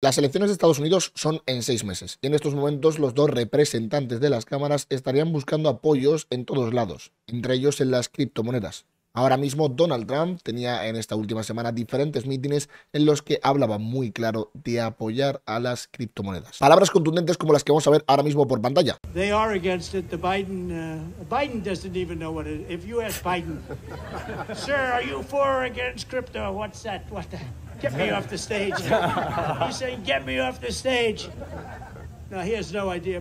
Las elecciones de Estados Unidos son en seis meses y en estos momentos los dos representantes de las cámaras estarían buscando apoyos en todos lados, entre ellos en las criptomonedas. Ahora mismo Donald Trump tenía en esta última semana diferentes mítines en los que hablaba muy claro de apoyar a las criptomonedas. Palabras contundentes como las que vamos a ver ahora mismo por pantalla. They are against The Biden uh, Biden doesn't even know what If you ask Biden, sir, are you for or against crypto? What's that? What the? Get has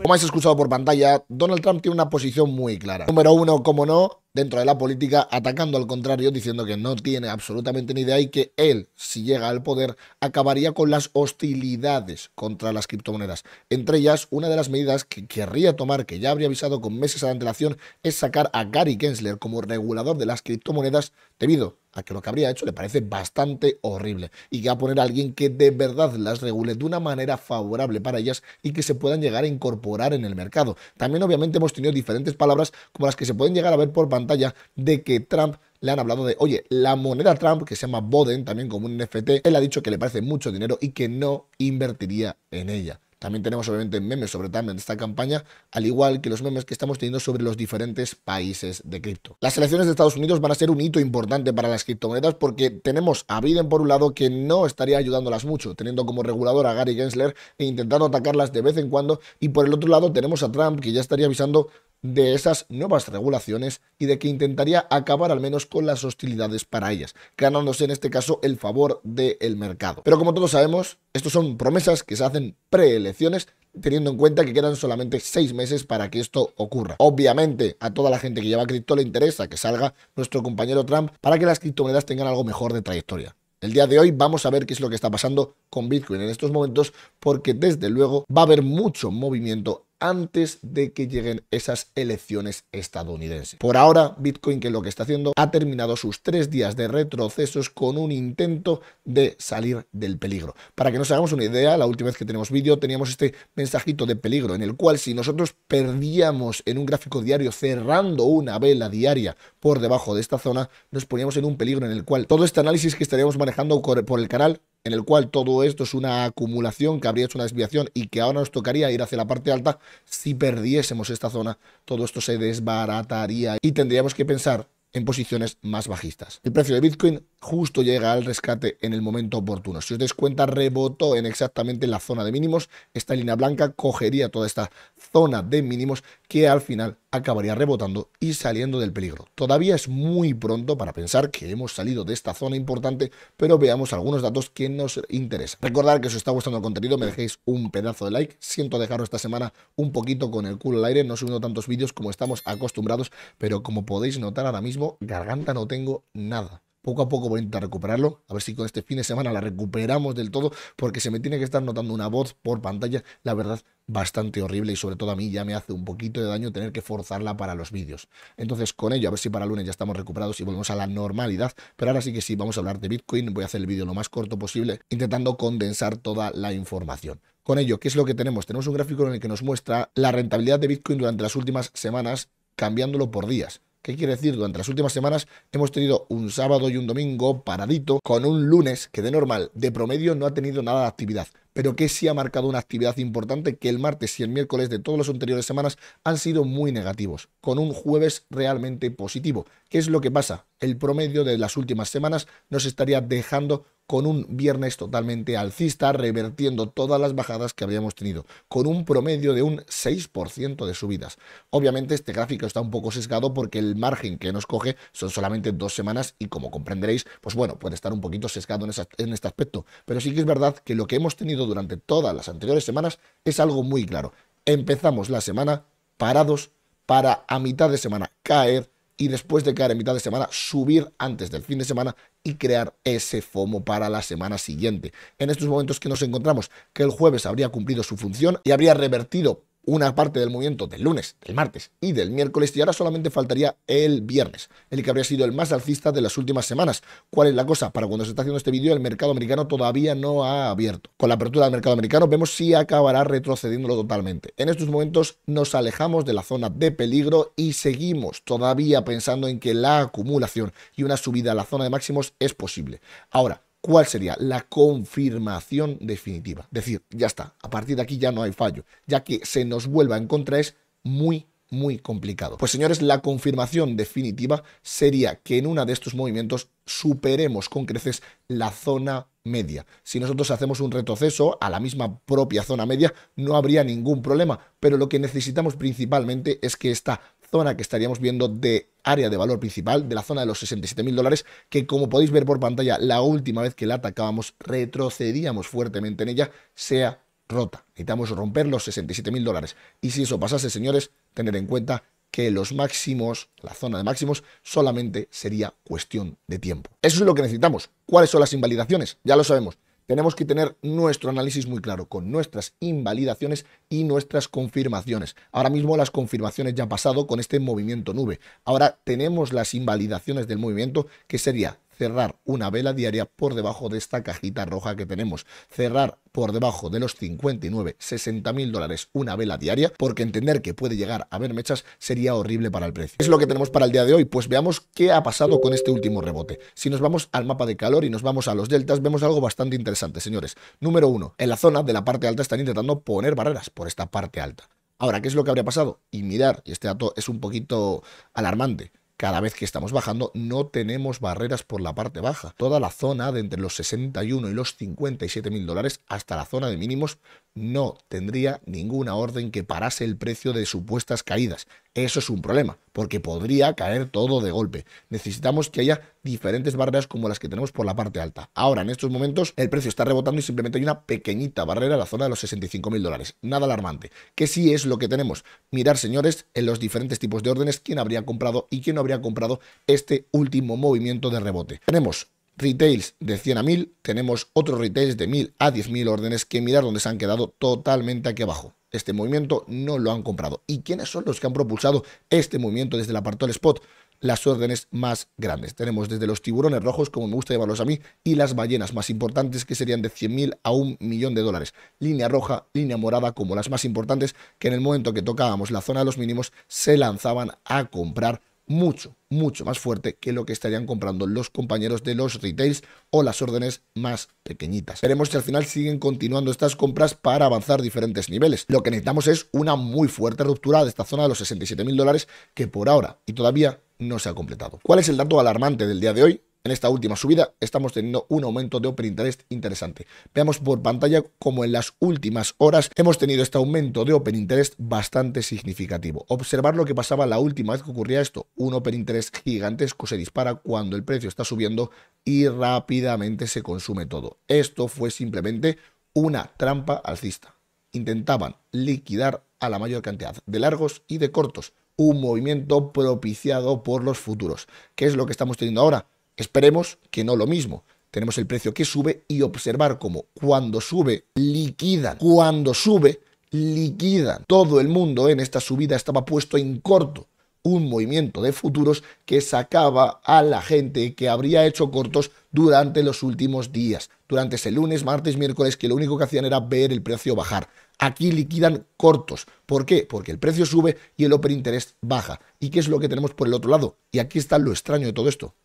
Como habéis escuchado por pantalla, Donald Trump tiene una posición muy clara. Número uno, como no, dentro de la política, atacando al contrario, diciendo que no tiene absolutamente ni idea y que él, si llega al poder, acabaría con las hostilidades contra las criptomonedas. Entre ellas, una de las medidas que querría tomar, que ya habría avisado con meses de antelación, es sacar a Gary Gensler como regulador de las criptomonedas debido a que lo que habría hecho le parece bastante horrible y que va a poner a alguien que de verdad las regule de una manera favorable para ellas y que se puedan llegar a incorporar en el mercado. También obviamente hemos tenido diferentes palabras como las que se pueden llegar a ver por pantalla de que Trump le han hablado de, oye, la moneda Trump, que se llama Boden, también como un NFT, él ha dicho que le parece mucho dinero y que no invertiría en ella. También tenemos obviamente memes sobre Time esta campaña, al igual que los memes que estamos teniendo sobre los diferentes países de cripto. Las elecciones de Estados Unidos van a ser un hito importante para las criptomonedas porque tenemos a Biden por un lado que no estaría ayudándolas mucho, teniendo como regulador a Gary Gensler e intentando atacarlas de vez en cuando, y por el otro lado tenemos a Trump que ya estaría avisando de esas nuevas regulaciones y de que intentaría acabar al menos con las hostilidades para ellas, ganándose en este caso el favor del mercado. Pero como todos sabemos, estos son promesas que se hacen preelecciones teniendo en cuenta que quedan solamente seis meses para que esto ocurra. Obviamente, a toda la gente que lleva cripto le interesa que salga nuestro compañero Trump para que las criptomonedas tengan algo mejor de trayectoria. El día de hoy vamos a ver qué es lo que está pasando con Bitcoin en estos momentos porque desde luego va a haber mucho movimiento antes de que lleguen esas elecciones estadounidenses. Por ahora, Bitcoin, que es lo que está haciendo, ha terminado sus tres días de retrocesos con un intento de salir del peligro. Para que nos hagamos una idea, la última vez que tenemos vídeo teníamos este mensajito de peligro en el cual si nosotros perdíamos en un gráfico diario cerrando una vela diaria por debajo de esta zona, nos poníamos en un peligro en el cual todo este análisis que estaríamos manejando por el canal en el cual todo esto es una acumulación que habría hecho una desviación y que ahora nos tocaría ir hacia la parte alta, si perdiésemos esta zona, todo esto se desbarataría y tendríamos que pensar en posiciones más bajistas. El precio de Bitcoin justo llega al rescate en el momento oportuno. Si os dais cuenta, rebotó en exactamente la zona de mínimos. Esta línea blanca cogería toda esta zona de mínimos que al final acabaría rebotando y saliendo del peligro. Todavía es muy pronto para pensar que hemos salido de esta zona importante, pero veamos algunos datos que nos interesan. Recordad que si os está gustando el contenido me dejéis un pedazo de like. Siento dejaros esta semana un poquito con el culo al aire, no subiendo tantos vídeos como estamos acostumbrados, pero como podéis notar ahora mismo, garganta no tengo nada poco a poco voy a intentar recuperarlo. A ver si con este fin de semana la recuperamos del todo, porque se me tiene que estar notando una voz por pantalla, la verdad, bastante horrible y sobre todo a mí ya me hace un poquito de daño tener que forzarla para los vídeos. Entonces con ello, a ver si para lunes ya estamos recuperados y volvemos a la normalidad. Pero ahora sí que sí, vamos a hablar de Bitcoin. Voy a hacer el vídeo lo más corto posible, intentando condensar toda la información. Con ello, ¿qué es lo que tenemos? Tenemos un gráfico en el que nos muestra la rentabilidad de Bitcoin durante las últimas semanas, cambiándolo por días. ¿Qué quiere decir? Durante las últimas semanas hemos tenido un sábado y un domingo paradito con un lunes que de normal, de promedio, no ha tenido nada de actividad pero que sí ha marcado una actividad importante que el martes y el miércoles de todas las anteriores semanas han sido muy negativos, con un jueves realmente positivo. ¿Qué es lo que pasa? El promedio de las últimas semanas nos estaría dejando con un viernes totalmente alcista, revertiendo todas las bajadas que habíamos tenido, con un promedio de un 6% de subidas. Obviamente este gráfico está un poco sesgado porque el margen que nos coge son solamente dos semanas y como comprenderéis, pues bueno, puede estar un poquito sesgado en, en este aspecto. Pero sí que es verdad que lo que hemos tenido durante todas las anteriores semanas es algo muy claro. Empezamos la semana parados para a mitad de semana caer y después de caer en mitad de semana, subir antes del fin de semana y crear ese FOMO para la semana siguiente. En estos momentos que nos encontramos, que el jueves habría cumplido su función y habría revertido una parte del movimiento del lunes, del martes y del miércoles y ahora solamente faltaría el viernes, el que habría sido el más alcista de las últimas semanas. ¿Cuál es la cosa? Para cuando se está haciendo este vídeo el mercado americano todavía no ha abierto. Con la apertura del mercado americano vemos si acabará retrocediéndolo totalmente. En estos momentos nos alejamos de la zona de peligro y seguimos todavía pensando en que la acumulación y una subida a la zona de máximos es posible. Ahora, ¿Cuál sería? La confirmación definitiva. Es decir, ya está, a partir de aquí ya no hay fallo, ya que se nos vuelva en contra es muy muy complicado. Pues señores, la confirmación definitiva sería que en una de estos movimientos superemos con creces la zona media. Si nosotros hacemos un retroceso a la misma propia zona media, no habría ningún problema, pero lo que necesitamos principalmente es que esta zona que estaríamos viendo de área de valor principal, de la zona de los 67.000 dólares, que como podéis ver por pantalla, la última vez que la atacábamos, retrocedíamos fuertemente en ella, sea rota. Necesitamos romper los 67.000 dólares. Y si eso pasase, señores, tener en cuenta que los máximos, la zona de máximos, solamente sería cuestión de tiempo. Eso es lo que necesitamos. ¿Cuáles son las invalidaciones? Ya lo sabemos tenemos que tener nuestro análisis muy claro, con nuestras invalidaciones y nuestras confirmaciones. Ahora mismo las confirmaciones ya han pasado con este movimiento nube. Ahora tenemos las invalidaciones del movimiento, que sería cerrar una vela diaria por debajo de esta cajita roja que tenemos. Cerrar por debajo de los 59, 60 mil dólares una vela diaria, porque entender que puede llegar a haber mechas sería horrible para el precio. es lo que tenemos para el día de hoy? Pues veamos qué ha pasado con este último rebote. Si nos vamos al mapa de calor y nos vamos a los deltas, vemos algo bastante interesante, señores. Número uno, en la zona de la parte alta están intentando poner barreras por esta parte alta. Ahora, ¿qué es lo que habría pasado? Y mirar, y este dato es un poquito alarmante, cada vez que estamos bajando no tenemos barreras por la parte baja. Toda la zona de entre los 61 y los 57 mil dólares hasta la zona de mínimos no tendría ninguna orden que parase el precio de supuestas caídas. Eso es un problema porque podría caer todo de golpe. Necesitamos que haya diferentes barreras como las que tenemos por la parte alta. Ahora, en estos momentos, el precio está rebotando y simplemente hay una pequeñita barrera en la zona de los 65 mil dólares. Nada alarmante. Que sí es lo que tenemos. Mirar, señores, en los diferentes tipos de órdenes, quién habría comprado y quién no habría comprado este último movimiento de rebote. Tenemos retails de 100 a 1000, tenemos otros retails de 1000 a 10000 órdenes que mirar donde se han quedado totalmente aquí abajo este movimiento no lo han comprado. ¿Y quiénes son los que han propulsado este movimiento desde el apartado del spot? Las órdenes más grandes. Tenemos desde los tiburones rojos, como me gusta llamarlos a mí, y las ballenas más importantes, que serían de 100.000 a un millón de dólares. Línea roja, línea morada, como las más importantes, que en el momento que tocábamos la zona de los mínimos, se lanzaban a comprar mucho, mucho más fuerte que lo que estarían comprando los compañeros de los retails o las órdenes más pequeñitas. Veremos si al final siguen continuando estas compras para avanzar diferentes niveles. Lo que necesitamos es una muy fuerte ruptura de esta zona de los 67 mil dólares que por ahora y todavía no se ha completado. ¿Cuál es el dato alarmante del día de hoy? en esta última subida estamos teniendo un aumento de open interest interesante. Veamos por pantalla como en las últimas horas hemos tenido este aumento de open interest bastante significativo. Observar lo que pasaba la última vez que ocurría esto. Un open interest gigantesco se dispara cuando el precio está subiendo y rápidamente se consume todo. Esto fue simplemente una trampa alcista. Intentaban liquidar a la mayor cantidad de largos y de cortos. Un movimiento propiciado por los futuros. ¿Qué es lo que estamos teniendo ahora? Esperemos que no lo mismo. Tenemos el precio que sube y observar cómo cuando sube liquidan, cuando sube liquidan. Todo el mundo en esta subida estaba puesto en corto un movimiento de futuros que sacaba a la gente que habría hecho cortos durante los últimos días, durante ese lunes, martes, miércoles, que lo único que hacían era ver el precio bajar. Aquí liquidan cortos. ¿Por qué? Porque el precio sube y el open interés baja. ¿Y qué es lo que tenemos por el otro lado? Y aquí está lo extraño de todo esto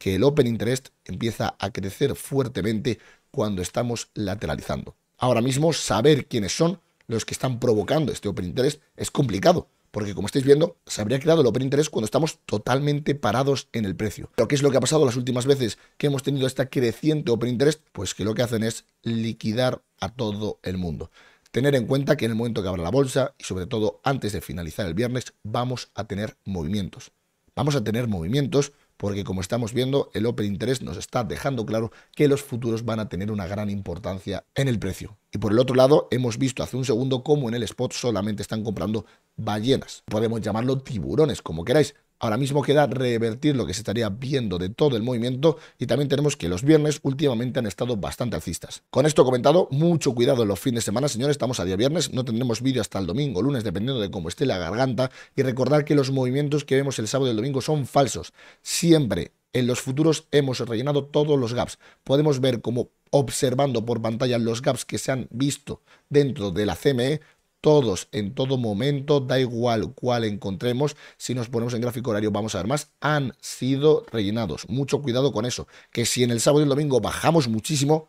que el open interest empieza a crecer fuertemente cuando estamos lateralizando. Ahora mismo saber quiénes son los que están provocando este open interest es complicado, porque como estáis viendo, se habría creado el open interest cuando estamos totalmente parados en el precio. Pero ¿qué es lo que ha pasado las últimas veces que hemos tenido esta creciente open interest? Pues que lo que hacen es liquidar a todo el mundo. Tener en cuenta que en el momento que abra la bolsa y sobre todo antes de finalizar el viernes vamos a tener movimientos. Vamos a tener movimientos porque como estamos viendo, el Open Interest nos está dejando claro que los futuros van a tener una gran importancia en el precio. Y por el otro lado, hemos visto hace un segundo cómo en el spot solamente están comprando ballenas. Podemos llamarlo tiburones, como queráis. Ahora mismo queda revertir lo que se estaría viendo de todo el movimiento y también tenemos que los viernes últimamente han estado bastante alcistas. Con esto comentado, mucho cuidado en los fines de semana, señores, estamos a día viernes, no tendremos vídeo hasta el domingo, lunes, dependiendo de cómo esté la garganta y recordar que los movimientos que vemos el sábado y el domingo son falsos. Siempre en los futuros hemos rellenado todos los gaps. Podemos ver como observando por pantalla los gaps que se han visto dentro de la CME, todos, en todo momento, da igual cuál encontremos, si nos ponemos en gráfico horario vamos a ver más, han sido rellenados. Mucho cuidado con eso, que si en el sábado y el domingo bajamos muchísimo,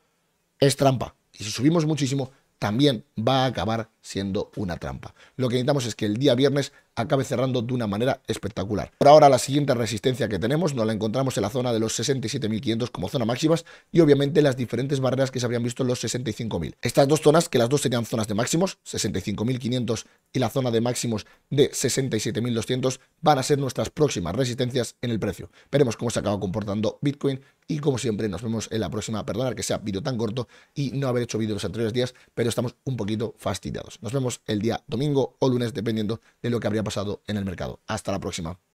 es trampa. Y si subimos muchísimo, también va a acabar siendo una trampa. Lo que necesitamos es que el día viernes acabe cerrando de una manera espectacular. Por ahora la siguiente resistencia que tenemos nos la encontramos en la zona de los 67.500 como zona máximas y obviamente las diferentes barreras que se habrían visto en los 65.000. Estas dos zonas, que las dos serían zonas de máximos, 65.500 y la zona de máximos de 67.200, van a ser nuestras próximas resistencias en el precio. Veremos cómo se acaba comportando Bitcoin y como siempre nos vemos en la próxima, perdonar que sea vídeo tan corto y no haber hecho vídeos los anteriores días, pero estamos un poquito fastidiados. Nos vemos el día domingo o lunes dependiendo de lo que habría pasado en el mercado. Hasta la próxima.